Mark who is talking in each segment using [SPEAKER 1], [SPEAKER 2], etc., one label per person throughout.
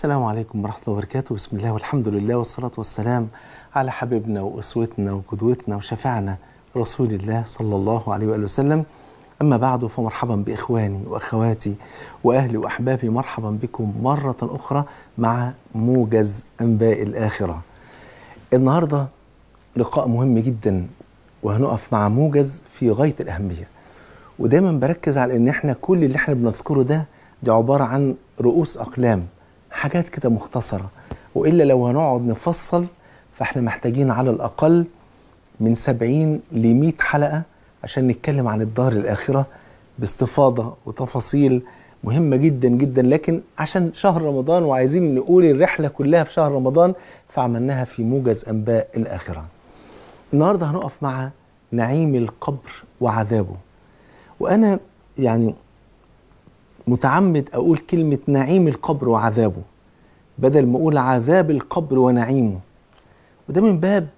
[SPEAKER 1] السلام عليكم ورحمة الله وبركاته بسم الله والحمد لله والصلاة والسلام على حبيبنا وأسوتنا وقدوتنا وشفعنا رسول الله صلى الله عليه وآله وسلم أما بعد فمرحبا بإخواني وأخواتي وأهلي وأحبابي مرحبا بكم مرة أخرى مع موجز أنباء الآخرة النهاردة لقاء مهم جدا وهنقف مع موجز في غاية الأهمية ودايما بركز على ان احنا كل اللي احنا بنذكره ده دي عبارة عن رؤوس أقلام حاجات كده مختصرة وإلا لو هنقعد نفصل فإحنا محتاجين على الأقل من 70 ل 100 حلقة عشان نتكلم عن الدار الآخرة باستفاضة وتفاصيل مهمة جدا جدا لكن عشان شهر رمضان وعايزين نقول الرحلة كلها في شهر رمضان فعملناها في موجز أنباء الآخرة النهاردة هنقف مع نعيم القبر وعذابه وأنا يعني متعمد أقول كلمة نعيم القبر وعذابه بدل ما اقول عذاب القبر ونعيمه وده من باب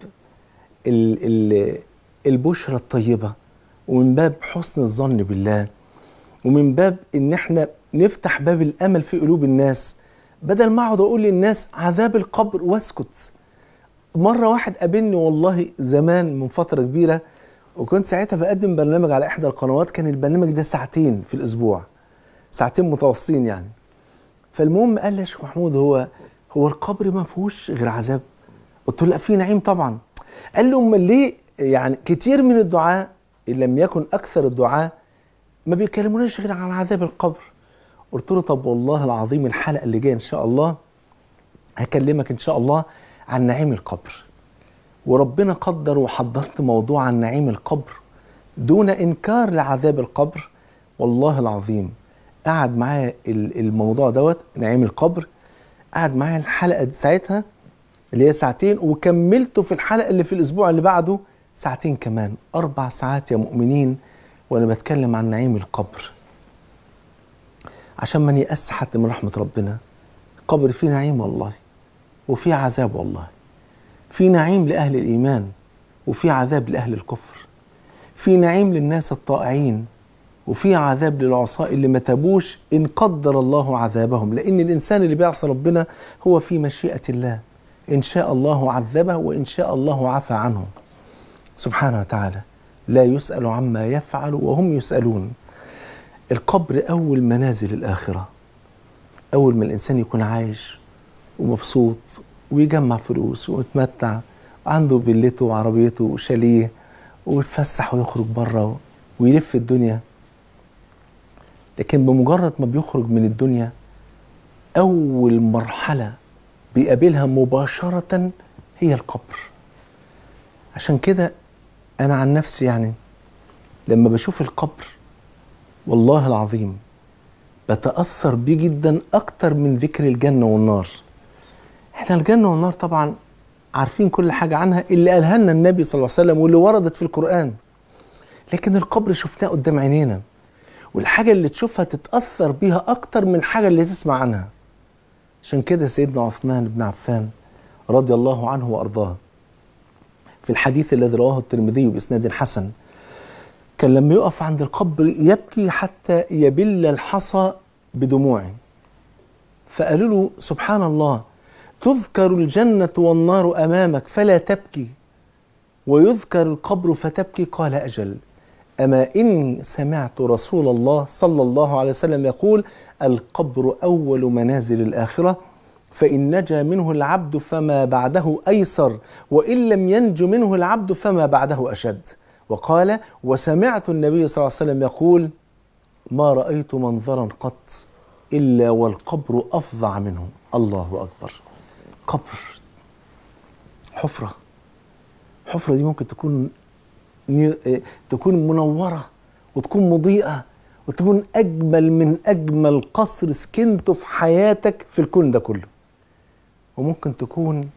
[SPEAKER 1] الـ الـ البشرى الطيبه ومن باب حسن الظن بالله ومن باب ان احنا نفتح باب الامل في قلوب الناس بدل ما اقعد اقول للناس عذاب القبر واسكت مره واحد قابلني والله زمان من فتره كبيره وكنت ساعتها بقدم برنامج على احدى القنوات كان البرنامج ده ساعتين في الاسبوع ساعتين متواصلين يعني فالمهم قال لي يا شيخ محمود هو هو القبر ما فيهوش غير عذاب قلت له لا في نعيم طبعا قال له امال ليه يعني كتير من الدعاء ان لم يكن اكثر الدعاء ما بيكلموناش غير عن عذاب القبر قلت له طب والله العظيم الحلقه اللي جايه ان شاء الله هكلمك ان شاء الله عن نعيم القبر وربنا قدر وحضرت موضوع عن نعيم القبر دون انكار لعذاب القبر والله العظيم قعد معايا الموضوع دوت نعيم القبر قعد معايا الحلقه ساعتها اللي هي ساعتين وكملته في الحلقه اللي في الاسبوع اللي بعده ساعتين كمان اربع ساعات يا مؤمنين وانا بتكلم عن نعيم القبر عشان ما نيأس حتى من رحمه ربنا القبر فيه نعيم والله وفيه عذاب والله في نعيم لاهل الايمان وفي عذاب لاهل الكفر في نعيم للناس الطائعين وفي عذاب للعصاء اللي ما تابوش إن قدر الله عذابهم لأن الإنسان اللي بيعصى ربنا هو في مشيئة الله إن شاء الله عذبه وإن شاء الله عفى عنه سبحانه وتعالى لا يسأل عما يفعل وهم يسألون القبر أول منازل الآخرة أول ما الإنسان يكون عايش ومبسوط ويجمع فلوس ويتمتع عنده فيلته وعربيته وشاليه ويتفسح ويخرج بره ويلف الدنيا لكن بمجرد ما بيخرج من الدنيا أول مرحلة بيقابلها مباشرة هي القبر عشان كده أنا عن نفسي يعني لما بشوف القبر والله العظيم بتأثر بيه جدا أكتر من ذكر الجنة والنار احنا الجنة والنار طبعا عارفين كل حاجة عنها اللي قالها لنا النبي صلى الله عليه وسلم واللي وردت في القرآن لكن القبر شفناه قدام عينينا والحاجة اللي تشوفها تتأثر بيها أكتر من الحاجة اللي تسمع عنها عشان كده سيدنا عثمان بن عفان رضي الله عنه وأرضاه في الحديث الذي رواه الترمذي بإسناد حسن كان لما يقف عند القبر يبكي حتى يبل الحصى بدموعه فقالوا له سبحان الله تذكر الجنة والنار أمامك فلا تبكي ويذكر القبر فتبكي قال أجل أما إني سمعت رسول الله صلى الله عليه وسلم يقول القبر أول منازل الآخرة فإن نجا منه العبد فما بعده أيسر وإن لم ينج منه العبد فما بعده أشد وقال وسمعت النبي صلى الله عليه وسلم يقول ما رأيت منظرا قط إلا والقبر أفظع منه الله أكبر قبر حفرة حفرة دي ممكن تكون إيه، تكون منوره وتكون مضيئه وتكون اجمل من اجمل قصر سكنته في حياتك في الكون ده كله وممكن تكون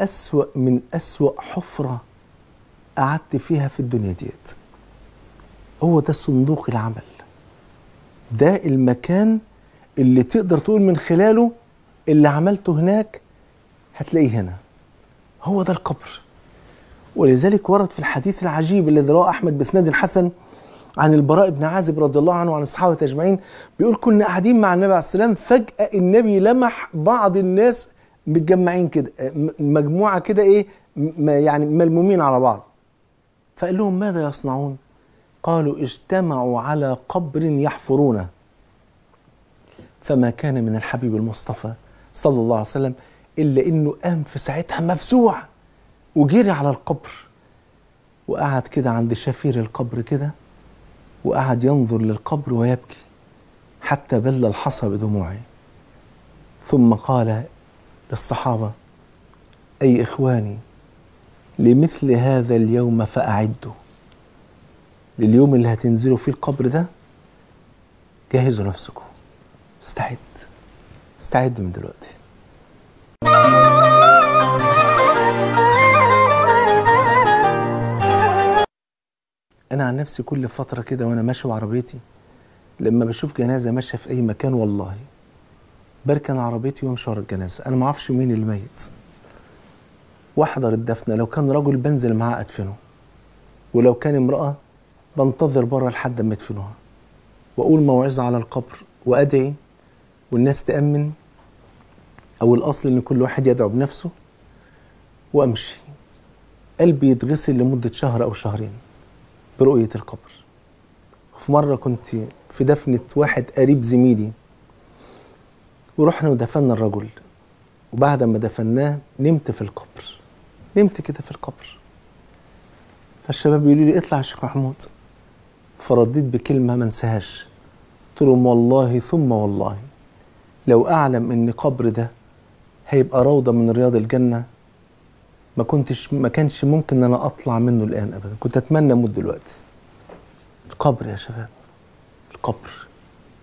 [SPEAKER 1] اسوا من اسوا حفره قعدت فيها في الدنيا ديت هو ده صندوق العمل ده المكان اللي تقدر تقول من خلاله اللي عملته هناك هتلاقيه هنا هو ده القبر ولذلك ورد في الحديث العجيب الذي رواه أحمد بسند حسن عن البراء بن عازب رضي الله عنه وعن الصحابة أجمعين بيقول كنا قاعدين مع النبي عليه السلام فجأة النبي لمح بعض الناس متجمعين كده مجموعة كده إيه يعني ملمومين على بعض فقال لهم ماذا يصنعون قالوا اجتمعوا على قبر يحفرونه فما كان من الحبيب المصطفى صلى الله عليه وسلم إلا إنه قام في ساعتها مفزوع وجري على القبر وقعد كده عند شفير القبر كده وقعد ينظر للقبر ويبكي حتى بل الحصى بدموعه ثم قال للصحابه اي اخواني لمثل هذا اليوم فاعدوا لليوم اللي هتنزلوا فيه القبر ده جهزوا نفسكم استعد استعدوا من دلوقتي انا عن نفسي كل فتره كده وانا ماشي بعربيتي لما بشوف جنازه ماشيه في اي مكان والله بركن عربيتي وامشي ورا الجنازه انا ما اعرفش مين الميت واحضر الدفنه لو كان رجل بنزل معاه ادفنه ولو كان امراه بنتظر بره لحد ما يدفنوها واقول موعظه على القبر وادعي والناس تامن او الاصل ان كل واحد يدعو بنفسه وامشي قلبي يتغسل لمده شهر او شهرين برؤية القبر في مرة كنت في دفنة واحد قريب زميلي ورحنا ودفنا الرجل وبعد ما دفناه نمت في القبر نمت كده في القبر فالشباب بيقولوا لي اطلع يا شيخ محمود فرديت بكلمة ما انساهاش قلت لهم والله ثم والله لو أعلم إن قبر ده هيبقى روضة من رياض الجنة ما كنتش ما كانش ممكن ان انا اطلع منه الان ابدا كنت اتمنى اموت دلوقتي القبر يا شباب القبر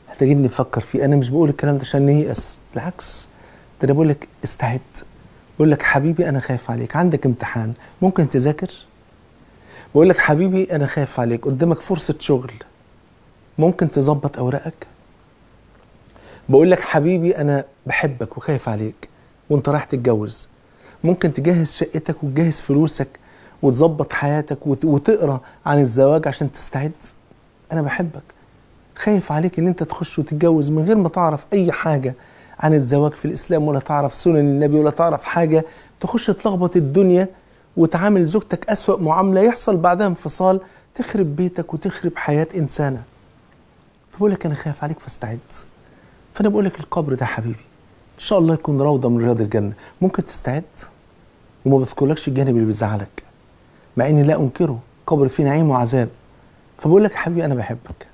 [SPEAKER 1] محتاجين نفكر فيه انا مش بقول الكلام ده عشان نيأس بالعكس ده انا بقول لك استعد بقول لك حبيبي انا خايف عليك عندك امتحان ممكن تذاكر بقول لك حبيبي انا خايف عليك قدامك فرصه شغل ممكن تظبط اوراقك بقول لك حبيبي انا بحبك وخايف عليك وانت رايح تتجوز ممكن تجهز شقتك وتجهز فلوسك وتظبط حياتك وتقرا عن الزواج عشان تستعد انا بحبك خايف عليك ان انت تخش وتتجوز من غير ما تعرف اي حاجه عن الزواج في الاسلام ولا تعرف سنن النبي ولا تعرف حاجه تخش تلخبط الدنيا وتعامل زوجتك اسوا معامله يحصل بعدها انفصال تخرب بيتك وتخرب حياه انسانه فبقول لك انا خايف عليك فاستعد فانا بقول لك القبر ده حبيبي ان شاء الله يكون روضه من رياض الجنه ممكن تستعد وما بذكرلكش الجانب اللي بيزعلك مع اني لا انكره قبر فيه نعيم وعذاب فبقول لك حبيبي انا بحبك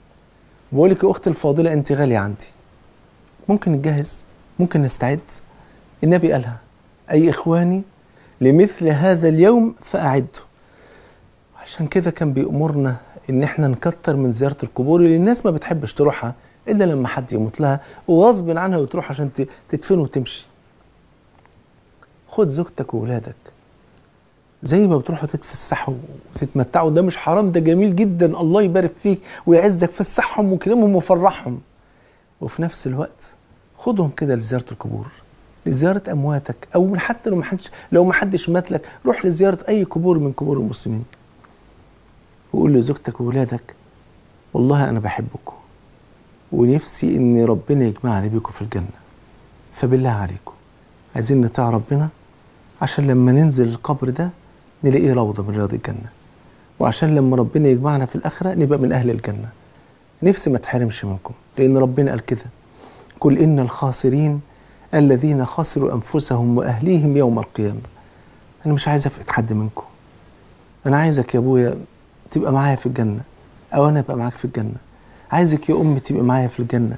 [SPEAKER 1] بقول لك يا اختي الفاضله انت غاليه عندي ممكن نتجهز ممكن نستعد النبي قالها اي اخواني لمثل هذا اليوم فاعدوا عشان كده كان بيأمرنا ان احنا نكتر من زياره القبور اللي الناس ما بتحبش تروحها الا لما حد يموت لها وغصب عنها وتروح عشان تدفن وتمشي خد زوجتك وولادك زي ما بتروحوا تتفسحوا وتتمتعوا ده مش حرام ده جميل جدا الله يبارك فيك ويعزك فسحهم وكرمهم وفرحهم وفي نفس الوقت خدهم كده لزياره القبور لزياره امواتك او حتى لو ما حدش لو ما حدش مات لك روح لزياره اي قبور من قبور المسلمين وقول لزوجتك وولادك والله انا بحبكم ونفسي ان ربنا يجمعنا بيكم في الجنه فبالله عليكم عايزين نطاع ربنا عشان لما ننزل القبر ده نلاقيه روضة من رياض الجنة وعشان لما ربنا يجمعنا في الآخرة نبقى من أهل الجنة نفسي ما تحرمش منكم لأن ربنا قال كده قل إن الخاسرين الذين خسروا أنفسهم وأهليهم يوم القيامة أنا مش عايز أفقد حد منكم أنا عايزك يا أبويا تبقى معايا في الجنة أو أنا أبقى معاك في الجنة عايزك يا أمي تبقى معايا في الجنة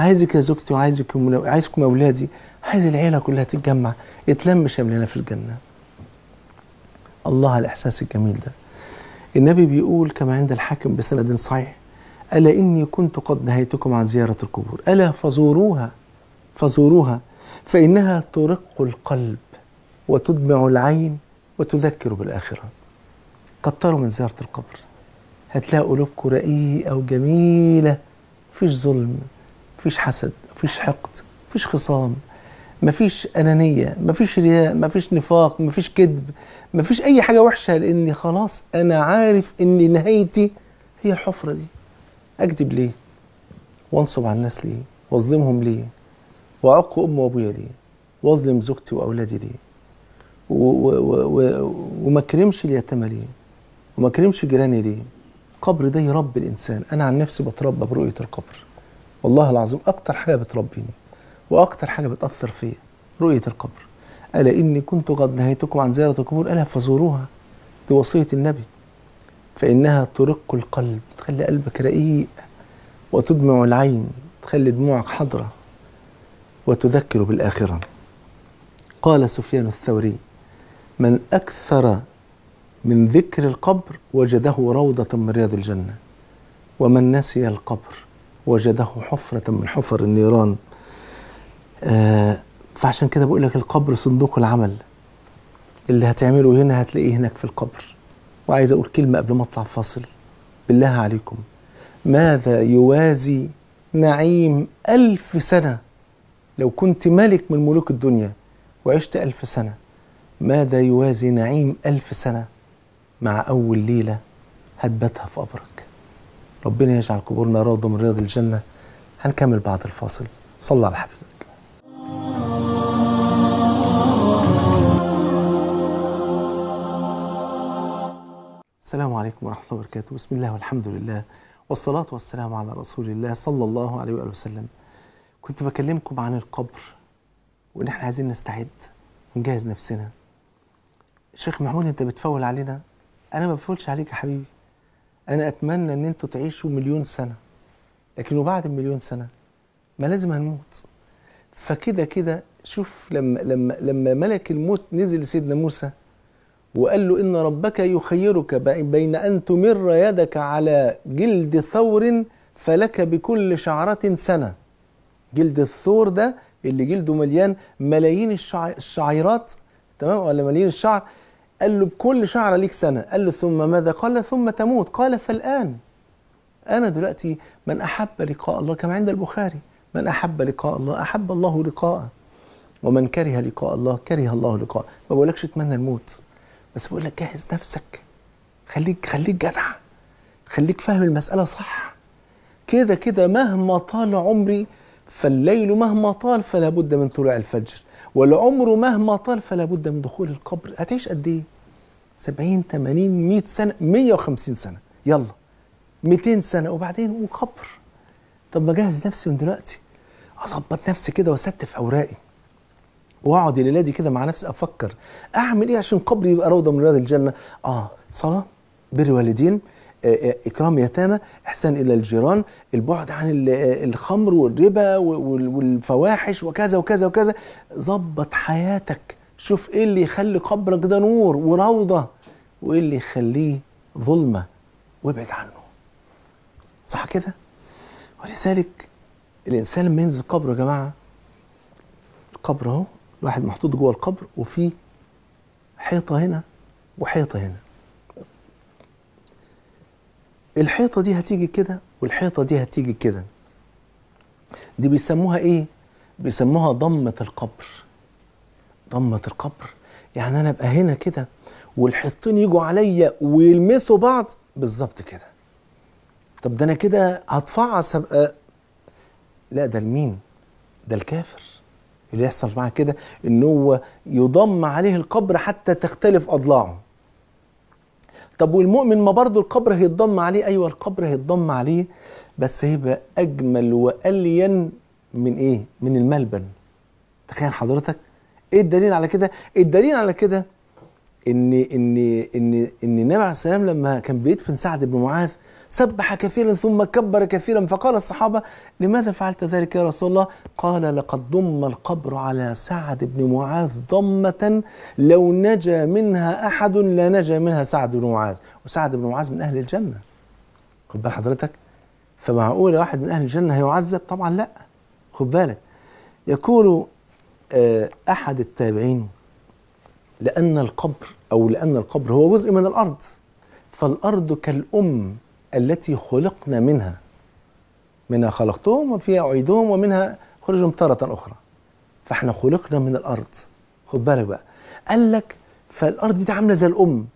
[SPEAKER 1] عايزك يا زوجتي وعايزك عايزكم اولادي عايز العيله كلها تتجمع يتلم شملنا في الجنه الله الاحساس الجميل ده النبي بيقول كما عند الحاكم بسند صحيح الا اني كنت قد نهيتكم عن زياره القبور الا فزوروها فزوروها فانها ترق القلب وتدمع العين وتذكر بالاخره كتروا من زياره القبر هتلاقوا قلوبكم رقيقه وجميله مفيش ظلم مفيش حسد مفيش حقد مفيش خصام مفيش أنانية مفيش رياء مفيش نفاق مفيش كذب مفيش أي حاجة وحشة لأن خلاص أنا عارف إن نهايتي هي الحفرة دي أكذب ليه وأنصب على الناس ليه وأظلمهم ليه وأعق أمي وأبويا ليه وأظلم زوجتي وأولادي ليه وما أكرمش اليتامى ليه وما أكرمش جيراني ليه القبر ده يربي الإنسان أنا عن نفسي بتربى برؤية القبر والله العظيم اكتر حاجه بتربيني واكتر حاجه بتاثر فيا رؤيه القبر الا اني كنت قد نهيتكم عن زياره القبور الا فزوروها بوصيه النبي فانها ترق القلب تخلي قلبك رقيق وتدمع العين تخلي دموعك حضره وتذكر بالاخره قال سفيان الثوري من اكثر من ذكر القبر وجده روضه من رياض الجنه ومن نسي القبر وجده حفرة من حفر النيران آه، فعشان كده بقول لك القبر صندوق العمل اللي هتعمله هنا هتلاقيه هناك في القبر وعايز أقول كلمة قبل ما أطلع فاصل بالله عليكم ماذا يوازي نعيم ألف سنة لو كنت ملك من ملوك الدنيا وعشت ألف سنة ماذا يوازي نعيم ألف سنة مع أول ليلة هتباتها في قبرك ربنا يجعل قبورنا راضي من رياض الجنة هنكمل بعد الفاصل صلى على حبيبنا السلام عليكم ورحمة الله وبركاته بسم الله والحمد لله والصلاة والسلام على رسول الله صلى الله عليه وآله وسلم كنت بكلمكم عن القبر وإن إحنا عايزين نستعد ونجهز نفسنا الشيخ محمود أنت بتفول علينا أنا ما بفولش عليك يا حبيبي انا اتمنى ان انتوا تعيشوا مليون سنه لكن وبعد المليون سنه ما لازم هنموت فكده كده شوف لما لما لما ملك الموت نزل لسيدنا موسى وقال له ان ربك يخيرك بين ان تمر يدك على جلد ثور فلك بكل شعره سنه جلد الثور ده اللي جلده مليان ملايين الشعيرات تمام ولا ملايين الشعر قال له بكل شعره ليك سنه قال له ثم ماذا قال ثم تموت قال فالان انا دلوقتي من احب لقاء الله كما عند البخاري من احب لقاء الله احب الله لقاءه ومن كره لقاء الله كره الله لقاءه ما بقولكش اتمنى الموت بس بقول لك جهز نفسك خليك خليك جدع خليك فاهم المساله صح كده كده مهما طال عمري فالليل مهما طال فلا بد من طلوع الفجر والعمر مهما طال فلا بد من دخول القبر هتعيش قد ايه 70 80 100 سنه 150 سنه يلا 200 سنه وبعدين وخبر طب ما اجهز نفسي من دلوقتي اظبط نفسي كده واستف اوراقي واقعد الليله دي كده مع نفسي افكر اعمل ايه عشان قبري يبقى روضه من رياض الجنه اه صلاه بر والدين آه، آه، اكرام يتامى احسان الى الجيران البعد عن آه، الخمر والربا والفواحش وكذا وكذا وكذا ظبط حياتك شوف ايه اللي يخلي قبرك ده نور وروضه وايه اللي يخليه ظلمه وابعد عنه صح كده ولذلك الانسان لما ينزل قبره يا جماعه القبر اهو الواحد محطوط جوه القبر وفيه حيطه هنا وحيطه هنا الحيطه دي هتيجي كده والحيطه دي هتيجي كده دي بيسموها ايه بيسموها ضمه القبر ضمة القبر يعني انا ابقى هنا كده والحيطين يجوا عليا ويلمسوا بعض بالظبط كده طب ده انا كده هتفعص أبقى آه، لا ده لمين ده الكافر اللي يحصل معاه كده ان هو يضم عليه القبر حتى تختلف اضلاعه طب والمؤمن ما برضه القبر هيتضم عليه ايوه القبر هيتضم عليه بس هيبقى اجمل والين من ايه من الملبن تخيل حضرتك ايه الدليل على كده الدليل على كده ان ان ان ان النبي عليه السلام لما كان بيدفن سعد بن معاذ سبح كثيرا ثم كبر كثيرا فقال الصحابه لماذا فعلت ذلك يا رسول الله قال لقد ضم القبر على سعد بن معاذ ضمه لو نجا منها احد لنجا منها سعد بن معاذ وسعد بن معاذ من اهل الجنه خد بال حضرتك فمعقول واحد من اهل الجنه هيعذب طبعا لا خد بالك يكون آه، أحد التابعين لأن القبر أو لأن القبر هو جزء من الأرض فالأرض كالأم التي خلقنا منها منها خلقتهم وفيها أعيدهم ومنها خرجهم تارة أخرى فإحنا خلقنا من الأرض خد بالك بقى قال لك فالأرض دي عاملة زي الأم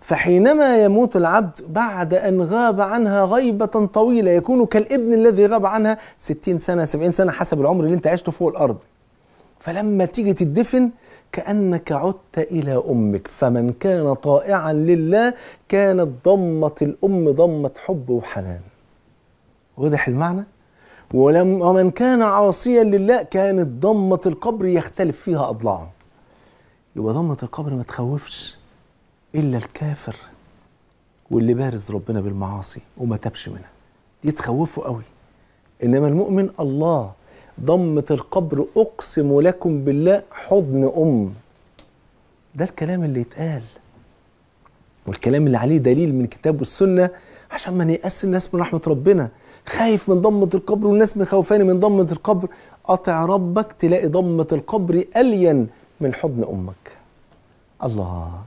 [SPEAKER 1] فحينما يموت العبد بعد أن غاب عنها غيبة طويلة يكون كالابن الذي غاب عنها ستين سنة سبعين سنة حسب العمر اللي انت عشته فوق الأرض فلما تيجي تدفن كأنك عدت إلى أمك فمن كان طائعا لله كانت ضمة الأم ضمة حب وحنان واضح المعنى؟ ولم ومن كان عاصيا لله كانت ضمة القبر يختلف فيها أضلاعه يبقى ضمة القبر ما تخوفش إلا الكافر واللي بارز ربنا بالمعاصي وما تبش منها دي تخوفه قوي إنما المؤمن الله ضمة القبر أقسم لكم بالله حضن أم ده الكلام اللي يتقال والكلام اللي عليه دليل من كتاب والسنة عشان ما نيأس الناس من رحمة ربنا خايف من ضمة القبر والناس مخوفانة من ضمة القبر أطع ربك تلاقي ضمة القبر ألين من حضن أمك الله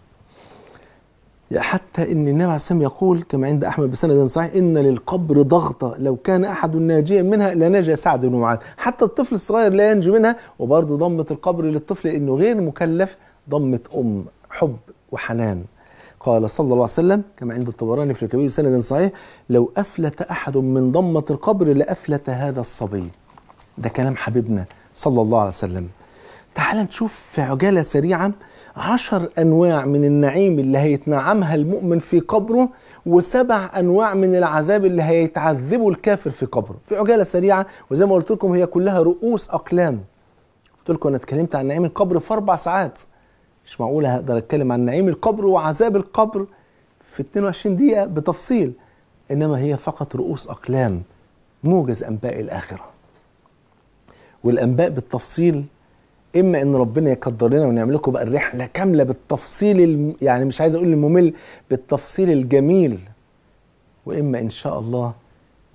[SPEAKER 1] حتى ان النبي عليه الصلاه يقول كما عند احمد بسند صحيح ان للقبر ضغطه لو كان احد ناجيا منها لنجا سعد بن معاذ حتى الطفل الصغير لا ينجو منها وبرضه ضمه القبر للطفل لانه غير مكلف ضمه ام حب وحنان قال صلى الله عليه وسلم كما عند الطبراني في الكبير سند صحيح لو افلت احد من ضمه القبر لافلت هذا الصبي ده كلام حبيبنا صلى الله عليه وسلم تعال نشوف في عجاله سريعه عشر أنواع من النعيم اللي هيتنعمها المؤمن في قبره وسبع أنواع من العذاب اللي هيتعذبه الكافر في قبره في عجالة سريعة وزي ما قلت لكم هي كلها رؤوس أقلام قلت لكم أنا اتكلمت عن نعيم القبر في أربع ساعات مش معقولة هقدر أتكلم عن نعيم القبر وعذاب القبر في 22 دقيقة بتفصيل إنما هي فقط رؤوس أقلام موجز أنباء الآخرة والأنباء بالتفصيل اما ان ربنا يقدر لنا ونعمل لكم بقى الرحله كامله بالتفصيل الم... يعني مش عايز اقول الممل بالتفصيل الجميل واما ان شاء الله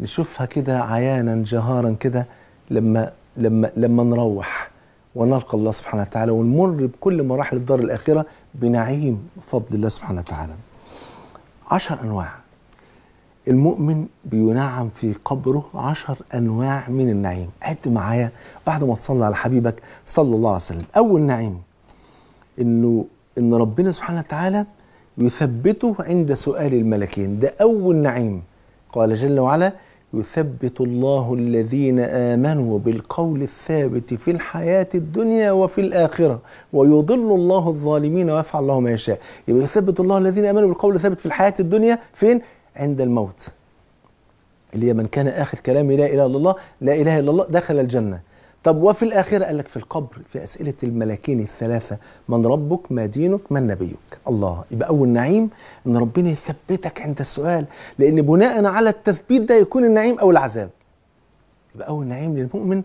[SPEAKER 1] نشوفها كده عيانا جهارا كده لما لما لما نروح ونلقى الله سبحانه وتعالى ونمر بكل مراحل الدار الاخره بنعيم فضل الله سبحانه وتعالى عشر انواع المؤمن بينعم في قبره عشر أنواع من النعيم عد معايا بعد ما تصلي على حبيبك صلى الله عليه وسلم أول نعيم إنه إن ربنا سبحانه وتعالى يثبته عند سؤال الملكين ده أول نعيم قال جل وعلا يثبت الله الذين آمنوا بالقول الثابت في الحياة الدنيا وفي الآخرة ويضل الله الظالمين ويفعل الله ما يشاء يبقى يثبت الله الذين آمنوا بالقول الثابت في الحياة الدنيا فين؟ عند الموت اللي هي من كان آخر كلامه لا إله إلا الله لا إله إلا الله دخل الجنة طب وفي الآخرة قال لك في القبر في أسئلة الملاكين الثلاثة من ربك ما دينك من نبيك الله يبقى أول نعيم إن ربنا يثبتك عند السؤال لأن بناء على التثبيت ده يكون النعيم أو العذاب يبقى أول نعيم للمؤمن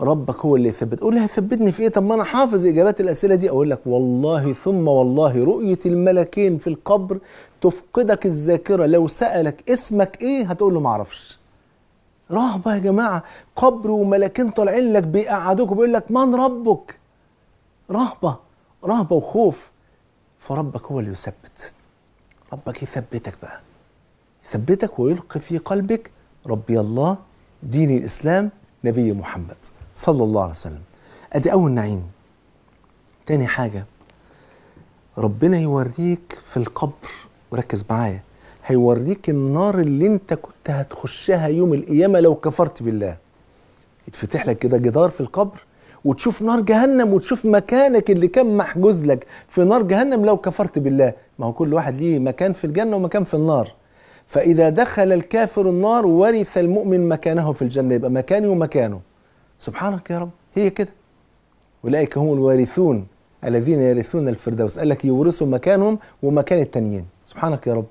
[SPEAKER 1] ربك هو اللي يثبت قول لها ثبتني في ايه طب ما انا حافظ اجابات الاسئله دي اقول لك والله ثم والله رؤيه الملكين في القبر تفقدك الذاكره لو سالك اسمك ايه هتقول له معرفش رهبه يا جماعه قبر وملاكين طالعين لك بيقعدوك وبيقول لك من ربك رهبه رهبه وخوف فربك هو اللي يثبت ربك يثبتك بقى يثبتك ويلقي في قلبك ربي الله ديني الاسلام نبي محمد صلى الله عليه وسلم ادي اول نعيم تاني حاجه ربنا يوريك في القبر وركز معايا هيوريك النار اللي انت كنت هتخشها يوم القيامه لو كفرت بالله يتفتح لك كده جدار في القبر وتشوف نار جهنم وتشوف مكانك اللي كان محجوز لك في نار جهنم لو كفرت بالله ما هو كل واحد ليه مكان في الجنه ومكان في النار فاذا دخل الكافر النار ورث المؤمن مكانه في الجنه يبقى مكاني ومكانه سبحانك يا رب هي كده أولئك هم الوارثون الذين يرثون الفردوس قال لك يورثوا مكانهم ومكان التانيين سبحانك يا رب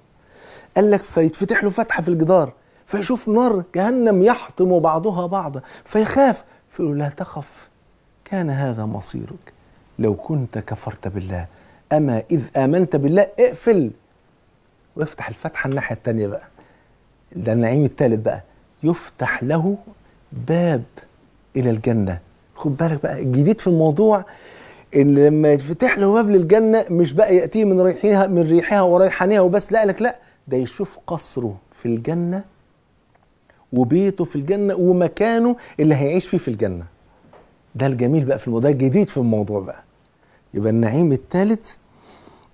[SPEAKER 1] قال لك فيتفتح له فتحة في الجدار فيشوف نار جهنم يحطم بعضها بعضا فيخاف فيقول لا تخف كان هذا مصيرك لو كنت كفرت بالله أما إذ آمنت بالله اقفل وافتح الفتحة الناحية التانية بقى ده النعيم الثالث بقى يفتح له باب الى الجنه خد بالك بقى الجديد في الموضوع ان لما يتفتح له باب للجنه مش بقى ياتيه من ريحها من ريحها وريحانها وبس لا لك لا ده يشوف قصره في الجنه وبيته في الجنه ومكانه اللي هيعيش فيه في الجنه ده الجميل بقى في الموضوع ده الجديد في الموضوع بقى يبقى النعيم الثالث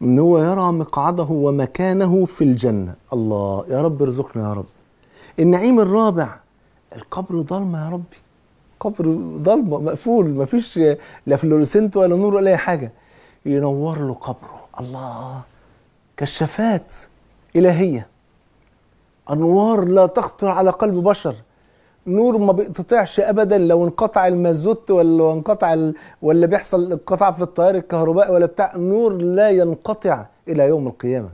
[SPEAKER 1] ان هو يرى مقعده ومكانه في الجنه الله يا رب ارزقنا يا رب النعيم الرابع القبر ظلمه يا ربي قبر ضلمه مقفول ما فيش لا فلورسنت ولا نور ولا اي حاجه ينور له قبره الله كشافات الهيه انوار لا تخطر على قلب بشر نور ما بيقتطعش ابدا لو انقطع المازوت ولا انقطع ال... ولا بيحصل انقطاع في التيار الكهربائي ولا بتاع نور لا ينقطع الى يوم القيامه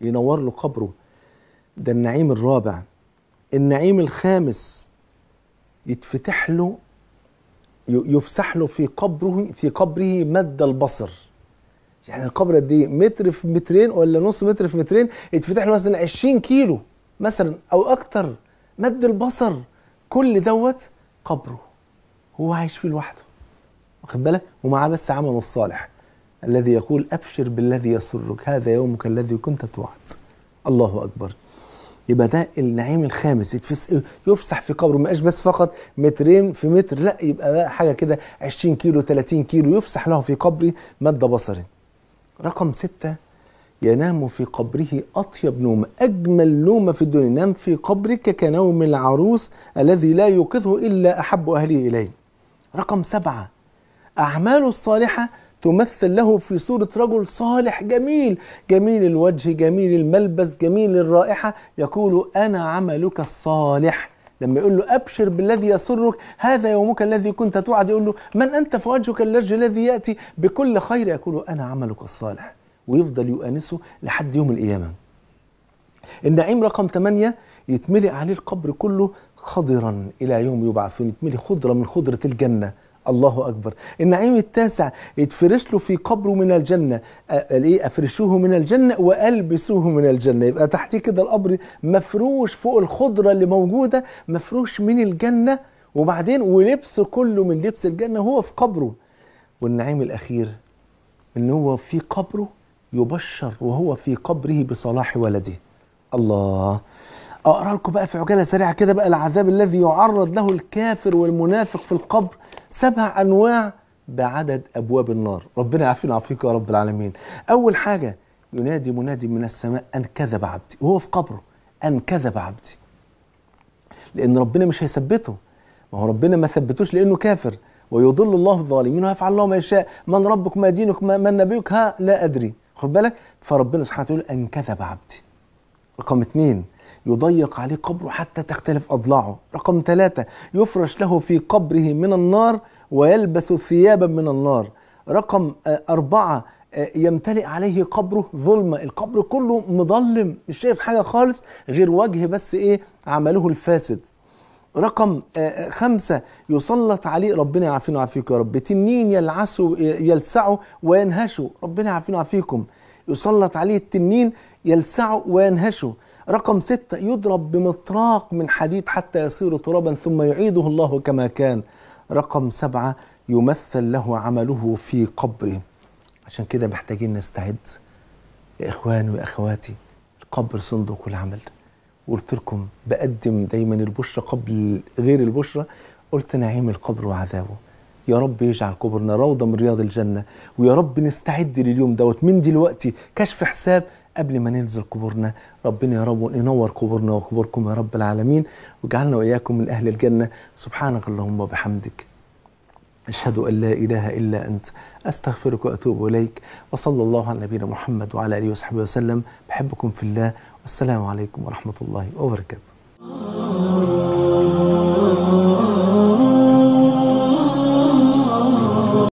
[SPEAKER 1] ينور له قبره ده النعيم الرابع النعيم الخامس يتفتح له يفسح له في قبره في قبره مد البصر يعني القبر قد ايه متر في مترين ولا نص متر في مترين يتفتح له مثلا 20 كيلو مثلا او اكتر مد البصر كل دوت قبره هو عايش فيه لوحده واخد بالك ومعاه بس عمله الصالح الذي يقول ابشر بالذي يسرك هذا يومك الذي كنت توعد الله اكبر يبقى ده النعيم الخامس يفسح في قبره ما يبقاش بس فقط مترين في متر لا يبقى بقى حاجه كده 20 كيلو 30 كيلو يفسح له في قبره مد بصري رقم ستة ينام في قبره أطيب نوم أجمل نوم في الدنيا نام في قبرك كنوم العروس الذي لا يوقظه إلا أحب أهله إليه رقم سبعة أعماله الصالحة تمثل له في صورة رجل صالح جميل جميل الوجه جميل الملبس جميل الرائحة يقول أنا عملك الصالح لما يقول له أبشر بالذي يسرك هذا يومك الذي كنت توعد يقول له من أنت فوجهك اللج الذي يأتي بكل خير يقول أنا عملك الصالح ويفضل يؤانسه لحد يوم القيامة النعيم رقم 8 يتملئ عليه القبر كله خضرا إلى يوم يبعثون يتملئ خضرة من خضرة الجنة الله أكبر النعيم التاسع يتفرش له في قبره من الجنة الايه أفرشوه من الجنة وألبسوه من الجنة يبقى تحتيه كده القبر مفروش فوق الخضرة اللي موجودة مفروش من الجنة وبعدين ولبسه كله من لبس الجنة هو في قبره والنعيم الأخير إن هو في قبره يبشر وهو في قبره بصلاح ولده الله اقرا لكم بقى في عجاله سريعه كده بقى العذاب الذي يعرض له الكافر والمنافق في القبر سبع انواع بعدد ابواب النار ربنا يعافينا ويعافيك يا رب العالمين اول حاجه ينادي منادي من السماء ان كذب عبدي وهو في قبره ان كذب عبدي لان ربنا مش هيثبته ما هو ربنا ما ثبتوش لانه كافر ويضل الله الظالمين ويفعل الله ما يشاء من ربك ما دينك ما من نبيك ها لا ادري خد بالك فربنا سبحانه وتعالى ان كذب عبدي رقم اثنين يضيق عليه قبره حتى تختلف أضلاعه رقم ثلاثة يفرش له في قبره من النار ويلبس ثيابا من النار رقم آه، أربعة آه، يمتلئ عليه قبره ظلمة القبر كله مظلم مش شايف حاجة خالص غير وجه بس إيه عمله الفاسد رقم آه، خمسة يسلط عليه ربنا يعافينا ويعافيكم يا رب تنين يلعسه يلسعه وينهشه ربنا يعافينا ويعافيكم يسلط عليه التنين يلسعه وينهشه رقم ستة يضرب بمطراق من حديد حتى يصير ترابا ثم يعيده الله كما كان رقم سبعة يمثل له عمله في قبره عشان كده محتاجين نستعد يا إخواني وأخواتي القبر صندوق العمل وقلت لكم بقدم دايما البشرة قبل غير البشرة قلت نعيم القبر وعذابه يا رب يجعل قبرنا روضة من رياض الجنة ويا رب نستعد لليوم دوت من دلوقتي كشف حساب قبل ما ننزل قبورنا ربنا يا رب ينور قبورنا وقبوركم يا رب العالمين واجعلنا واياكم من اهل الجنه سبحانك اللهم وبحمدك أشهد أن لا إله إلا أنت أستغفرك وأتوب إليك وصلى الله على نبينا محمد وعلى آله وصحبه وسلم بحبكم في الله والسلام عليكم ورحمة الله وبركاته